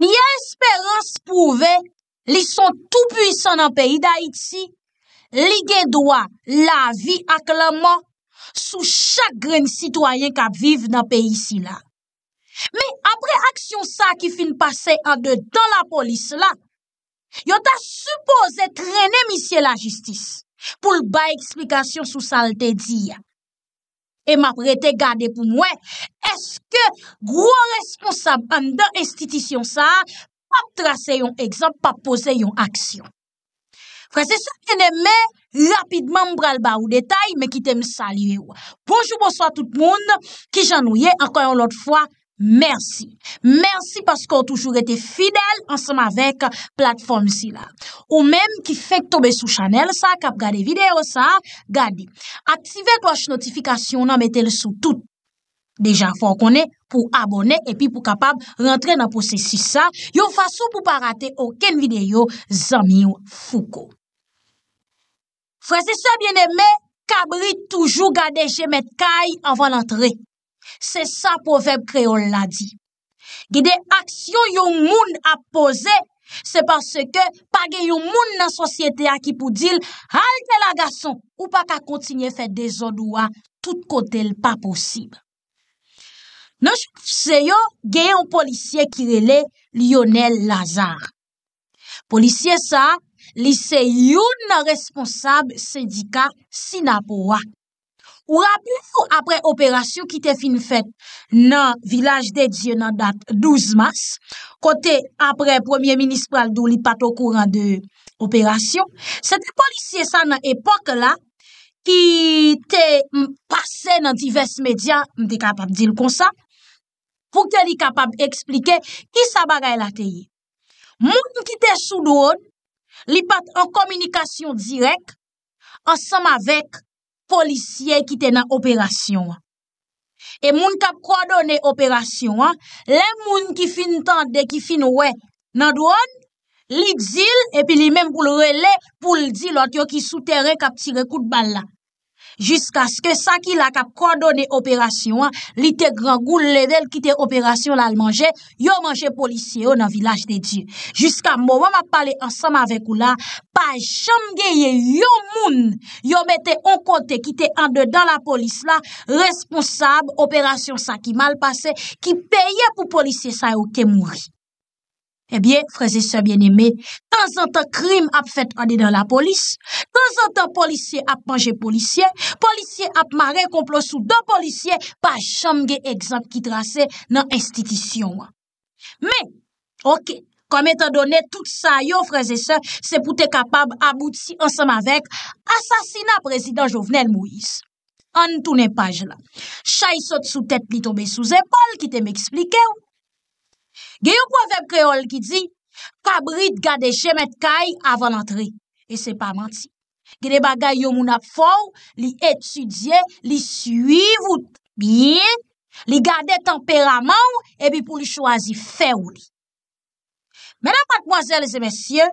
Ni espérans pouve li son tou pwisan nan peyi da itsi, li gen doa la vi ak laman sou chak gren sitwayen kap vive nan peyi si la. Me apre aksyon sa ki fin pase a de dan la polis la, yo ta suppose trenem isye la justis pou lba eksplikasyon sou salte diya. E ma prete gade pou mwen, Eske, gro responsab an da estitisyon sa, pap trase yon ekzamp, pap pose yon aksyon. Frase sou, ene mè, lapidman mbral ba ou detay, mè ki te msalye ou. Bonjou bonso a non, tout moun, ki jan nouye, anko yon lot fwa, mersi. Mersi paskou an toujou ete fidel ansan avèk platform si la. Ou mèm ki fek tobe sou chanel sa, kap gade videyo sa, gade. Aktive kouache notifikasyon nan metel sou tout. Deja fò konè pou abonè epi pou kapab rentre nan posè si sa, yon fason pou pa rate oken videyo zanmi yon fouko. Fransè sa bienèmè, kabri toujou gade jemèt kaj avan antre. Se sa pou veb kreol la di. Gide aksyon yon moun ap pose, se panse ke page yon moun nan sosyete akipou dil, halte la gason ou pa ka kontinye fè de zon ou a tout kote l pa posib. Nou se yo gen yon polisye ki rele Lionel Lazare. Polisye sa, li se yon nan responsab sindika Sinapowa. Ou rapou apre operasyon ki te fin fet nan Vilaj de Diyonan dat 12 mars, kote apre premier minispral dou li pato kouran de operasyon, se te polisye sa nan epok la ki te mpase nan divers medyan, mte kapap dil kon sa, Pouk te li kapab explike ki sa bagay la teye. Moun ki te sou doon, li pat en komunikasyon direk, ansam avek polisye ki te nan operasyon. E moun kap kwa doon ne operasyon, le moun ki fin tan de, ki fin we nan doon, li dzil, epi li menm pou lrele pou ldzil, ot yo ki sou teren kap tire kout bal la. Jiska skè sa ki lak ap kwa donè operasyon an, li te gran goul level ki te operasyon lal manje, yo manje polisyè yo oh, nan vilaj de di. Jiska mou, mwa mwa pale ansam avek ou la, pa jom geye yo moun, yo mette on kote ki te ande dan la polisyè la, responsab operasyon sa ki mal pase, ki peye pou polisyè sa yo te mouri. Ebyen, eh freze se bien eme, tan zantan krim ap fet ane dan la polis, tan zantan polisye ap manje polisye, polisye ap mare komplo sou do polisye, pa chanm ge ekzamp ki trase nan institisyon. Men, ok, kame tan donen tout sa yo, freze se, se pou te kapab about si ansam avek, asasina prezident Jovenel Moïse. An toune paj la, chay sot sou tet li tombe sou zepol ki te me eksplike ou, Gè yon povem kreol ki di, kabrit gade jemet kaj avan antre. E se pa manti. Gè de bagay yon moun ap fow, li etudye, li suyv ou biye, li gade temperaman ou, e bi pou li chwazi fe ou li. Mè nan patmoazèles e mèsyè,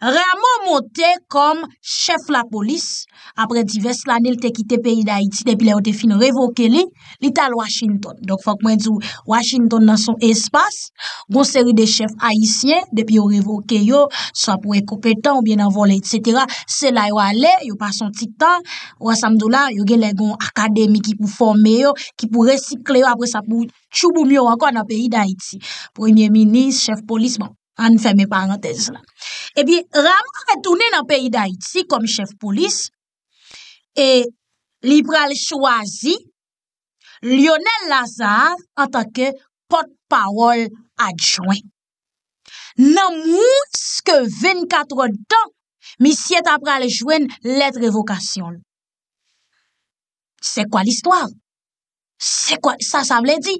Raman motè kom chef la polis, apre divers lanil te kite peyi da Haiti, depi le yo te fin revoke li, li tal Washington. Dok fòk mwen djou, Washington nan son espas, gon seri de chef Haitien, depi yo revoke yo, sa pou ekopetan ou bien anvole, etc. Se la yo ale, yo pas son titan, ou asam do la, yo gen le gon akademik ki pou formeyo, ki pou resikle yo, apre sa pou chou boumyo wakon na peyi da Haiti. Premier ministre, chef polis, bon, an fèmè parantez lan. Ebi, eh ramon retounen nan peyi d'Haïti kom chef polis, e li pral chouazi Lionel Lazare an takè potpawol adjouen. Nan mwouske 24 dan, mi syet ap pral jouen letre evokasyon. Se kwa l'histoire? Se kwa, sa sa vle di?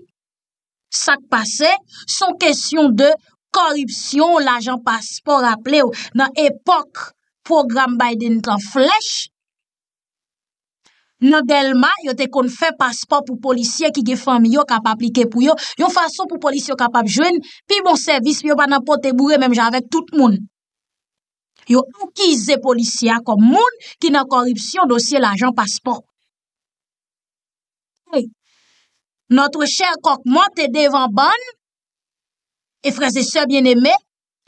Sa k'pase, son kèsyon de... korupsyon l'ajan paspor aple ou nan epok program Biden tan flech, nan delman, yote kon fè paspor pou policye ki ge fèm yo kap aplike pou yo, yon fason pou policye yo kap ap jwen, pi bon servis, pi yo ban nan pote mèm javek tout moun. Yo ou ki zè policye akom moun ki nan korupsyon dosye l'ajan paspor. Notre chèr kok mante devan ban, E freze se bien eme,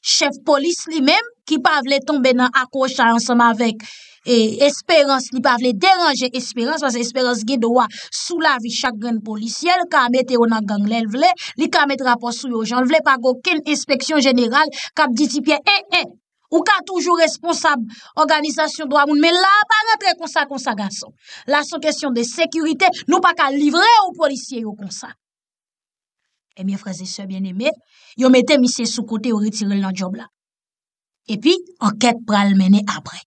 chef polis li mem ki pa vle tombe nan akosha ansama vek esperans li pa vle deranje esperans, waz esperans ge do a sou la vi chak gren policiel, ka amete ona ganglen vle, li ka amete rapos sou yo jan, vle pa go ken inspeksyon general kap ditipye en eh, en, eh. ou ka toujou responsab organizasyon do amoun, men la pa rentre konsa konsa gason, la son kesyon de sekurite nou pa ka livre ou polisye yo konsa. E eh miye fraze se, bien eme, yo mette misye sou kote yo retirel nan job la. E pi, anket pral mene apre.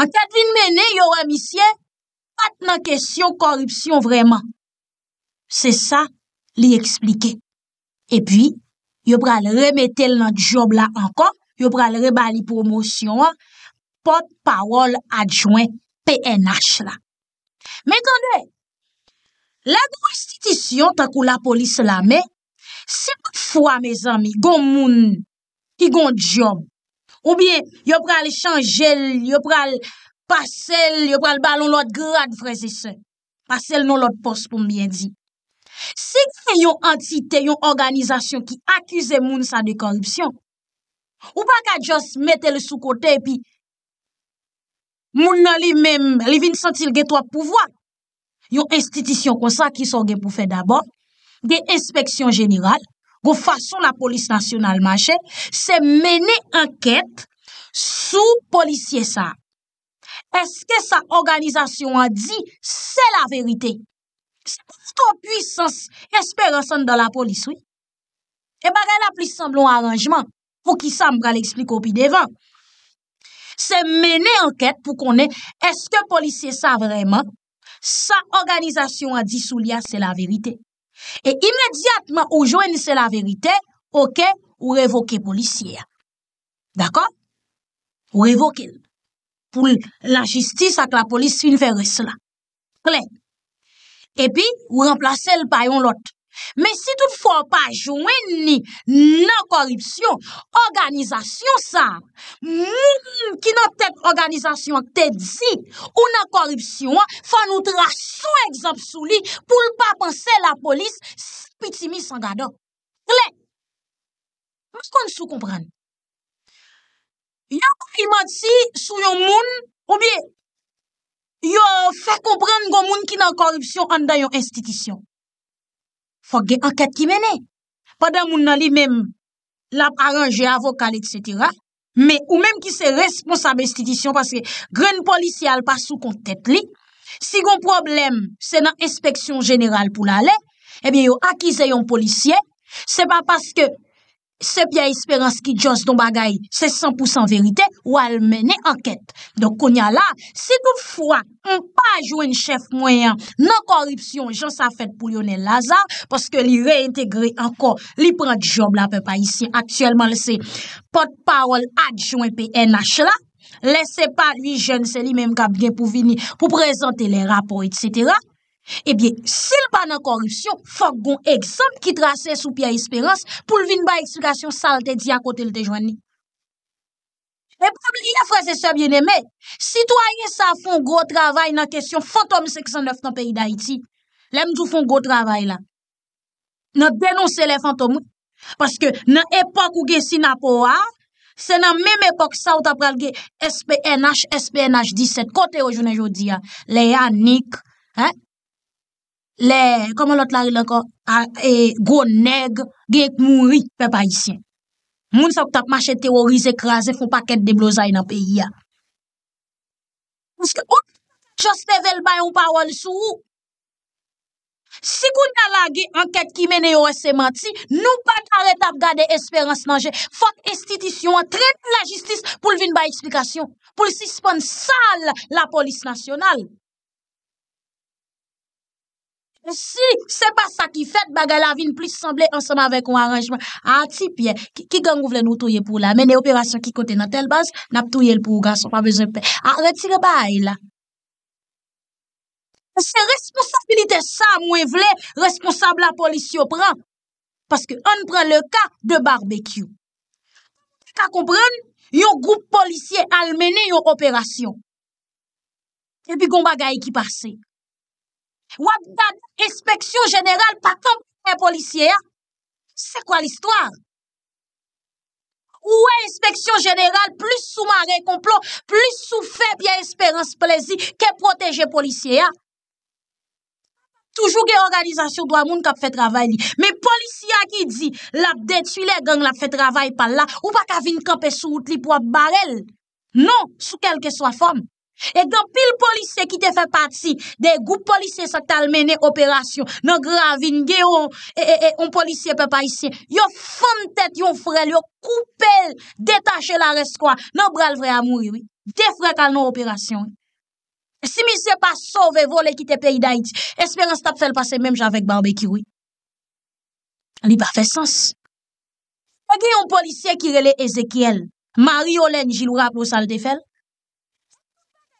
Anket vin mene, yo remisye, pat nan kesyon korupsyon vreman. Se sa li eksplike. E pi, yo pral remetel nan job la ankon, yo pral rebali promosyon, pot parol adjouen PNH la. Men kande e? La gwa istitisyon tak ou la polis la men, se kou fwa, me zami, goun moun ki goun djom. Ou bien, yo pral chanjel, yo pral pasel, yo pral balon lot grad vreze sen. Pasel non lot pos pou mbyen di. Se gen yon antite, yon organizasyon ki akuse moun sa de korupsyon, ou pa ka jos mette le sou kote, pi moun nan li men, li vin sentil getwa pou vwa. yon institisyon kon sa ki son gen pou fè d'abon, gen inspeksyon jeniral, go fason la polis nasyonal manche, se mene anket sou polisye sa. Eske sa organizasyon an di, se la verite. Se pou tou puissance, espere son dan la polis, oui? E bagan la plis san blon aranjman, pou ki san bral eksplik opi devan. Se mene anket pou konen, eske polisye sa vreman, Sa organizasyon a di sou liya, se la verite. E imediatman ou jwen se la verite, okey, ou evoke policia. D'akon? Ou evoke l. Pou la jistis ak la polis fin fere cela. Klen. E pi, ou remplace l pa yon lot. Men si tout fwa pa jwen ni nan korripsyon, organizasyon sa, moun ki nan tèp organizasyon tèdzi, ou nan korripsyon, fwa nou tra sou egzapsou li pou l pa panse la polis, spiti mi sangada. Ble, mwen skon sou kompran? Yo kou imanti sou yon moun, ou bie, yo fè kompran goun moun ki nan korripsyon an da yon institisyon. fwage anket ki mene. Padan moun nan li mem lap aranje avokal, etc. Ou mem ki se responsable istitisyon paske gren polisyal pa sou kontet li. Si gon problem, se nan inspeksyon general pou la le, eby yo akize yon polisyen, se pa paske Sebya esperans ki jons don bagay, se 100% verite ou al mene anket. Don konya la, se kou fwa, an pa jounen chef mwen, nan koripsyon, jons a fèt pou Lionel Lazare, paske li reintegre anko, li pran di job la pe pa isi. Aksyèlman le se, pot parol adjouen PNH la, lese pa li joun, se li menm kab gen pou vini, pou prezante le rapor, etc., Ebyen, sil pa nan korupsyon, fok goun eksem ki trase sou pya isperans pou lvin ba eksplikasyon salte diyan kote lte jwenni. E pou liye fwese sebyen eme, sitwanyen sa fon gwo travay nan kesyon fantom 69 nan peyi da iti. Lèm djou fon gwo travay la. Nan denonse le fantom ou. Paske nan epok ou ge si na po a, se nan mem epok sa ou ta pralge SPNH, SPNH 17. Kote ou jwenni jwenni diyan, le ya nik. Le, koman lot la rilanko, e, gwo neg, ge ek moun ri pe pa isyen. Moun sa wak tap mache teorize krasen, foun paket deblozay nan peyi ya. Mouske, just level bay ou pa wali sou ou. Si koun tala ge anket ki mene yo ese manti, nou pat arre tap gade esperans manje. Fok estitisyon, trep la jistis pou vin ba eksplikasyon. Poul sispon sal la polis nasyonal. Si, se pa sa ki fet, baga la vin plis semble ansan avek ou aranjman. A tipye, ki gang ou vle nou touye pou la, men e operasyon ki kote nan tel baz, nap touye l pou ou gas, pa bezen pe. A retire bay la. Se responsabilite sa mwen vle, responsable la polisyon pran. Paske an pran le ka de barbekyou. Ka kompran, yon group polisyen al mene yon operasyon. E pi kon baga e ki pase. Wap da inspeksyon jeneral pa kompe polisye ya? Se kwa l'histoire? Ou e inspeksyon jeneral plus sou mare komplo, plus sou feb ya esperans plezi ke proteje polisye ya? Toujou ge organizasyon do amoun kap fe travay li. Me polisya ki di, lap detu le gang lap fe travay pal la, ou pa kavin kap e sou out li po ap barel. Non, sou kelke swa fom. E gen pil polisye ki te fe pati, de goup polisye sak tal mene operasyon, nan gravin gen yon, e yon polisye pe pa isye, yo fon tet yon frel, yo koupel detache la reskwa, nan brel vre amou yon, defre tal nan operasyon. Si mi se pa sove, vole ki te pe yi da iti, esperan se tap fel pase menm javek barbe ki yon. Li pa fe sens. E gen yon polisye ki rele Ezekiel, Mari Olen, jil ou rap nou sal te fel,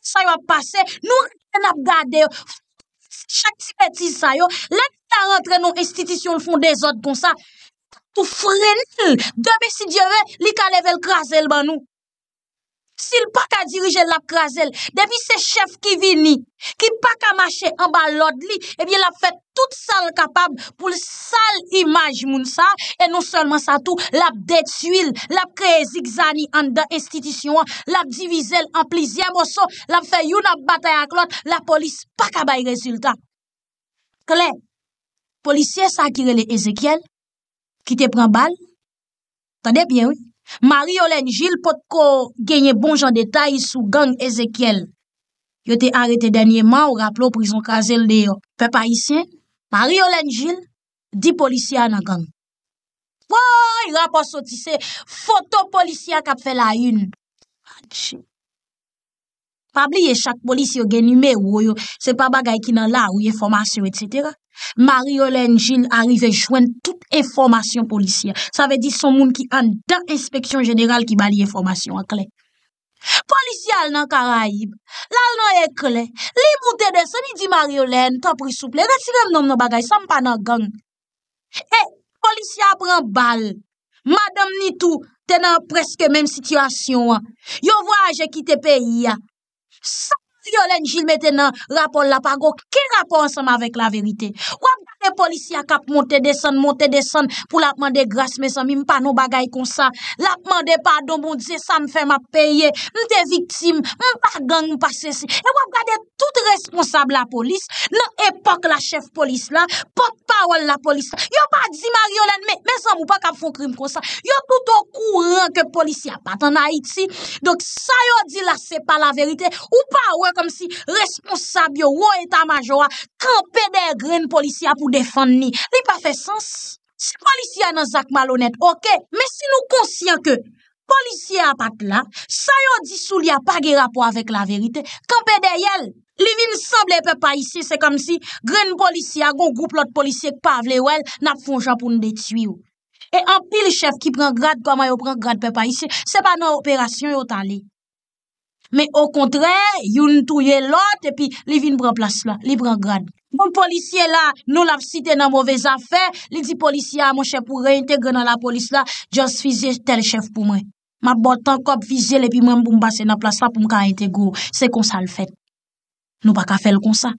Sa yo ap pase, nou reten ap gade yo, chak si peti sa yo, lèk ta rentre nou estitisyon fonde zot kon sa, tou frenil, debe si diyeve li ka level krasel ban nou. Sil pa ka dirije l ap krasel, devy se chef ki vini, ki pa ka mache an ba lod li, ebi eh l ap fet tout sal kapab pou sal imaj moun sa, e nou solman sa tou, l ap detuil, l ap kre zikzani an da estitisyon, l ap divizel an plizye moso, l ap feyoun an batay an klot, la polis pa ka bay rezultat. Kole, polisye sa akirele Ezekiel, ki te pren bal, tade bien wè? Mari Olenjil pot ko genye bon jan detay sou gang Ezekiel. Yo te arete denye man ou rap lo prizon kazel de yo. Pe pa isye, Mari Olenjil di polisyan nan gang. Woy, rap o sotise, foto polisyan kap fe la yun. Aji. Pa bli ye chak polisyon genye mè ou yo, se pa bagay ki nan la ou ye formasyon etsetera. Mari Olen, jil arrive jwen tout informasyon polisyen. Sa ve di son moun ki an dan inspeksyon jeneral ki bali informasyon akle. Polisyen al nan Karaib, lal nan ekle. Libou tede, soni di Mari Olen, ta prisouple. Retirem nom no bagay, san pa nan gang. E, eh, polisyen apren bal. Madame Nitu, tenan preske menm sityasyon. Yo vwa aje kite peyi ya. Sa! Yolen jil meten nan, rapol la pago, ki rapol ansem avèk la verite. e polisi a kap monte de san, monte de san pou la pman de gras me zan, mi mpa nou bagay kon sa. La pman de pardon, mbo dize sa mfe ma peye, mte viktim, mpa gang, mpa sesi. E wap gade tout responsable la polis, nan epok la chef polis la, pot pa wè la polis. Yo pa di marionen, me zan, mpo pa kap fon krim kon sa. Yo touto kouran ke polisi a patan a iti, dok sa yo di la se pa la verite, ou pa wè kom si responsable yo wò etan majowa, kan peder gren polisi a pou defan ni. Li pa fe sens. Si polisya nan zak malonet, okey, men si nou konsyen ke polisya apak la, sa yo di sou li apak ge rapo avek la verite, kanpe dey el, li vin sanble pe pa isye, se kom si gren polisya gon goup lot polisye pa avle wel, nap fonjan pou nou detyu yo. E an pi li chef ki pren grad kama yo pren grad pe pa isye, se pa nan operasyon yo tan li. Me o kontre, yon touye lot, epi li vin bran plas bon, ah, la, li bran grad. Mon polisye la, nou la siten nan mwove zafè, li di polisye a mwen chèp pou reintègre nan la polis la, jòs fizye tel chèp pou mwen. Ma botan kop fizye le, epi mwen boum basen nan plas la pou mka reintègre. Se kon sa l fèt. Nou baka fèl kon sa.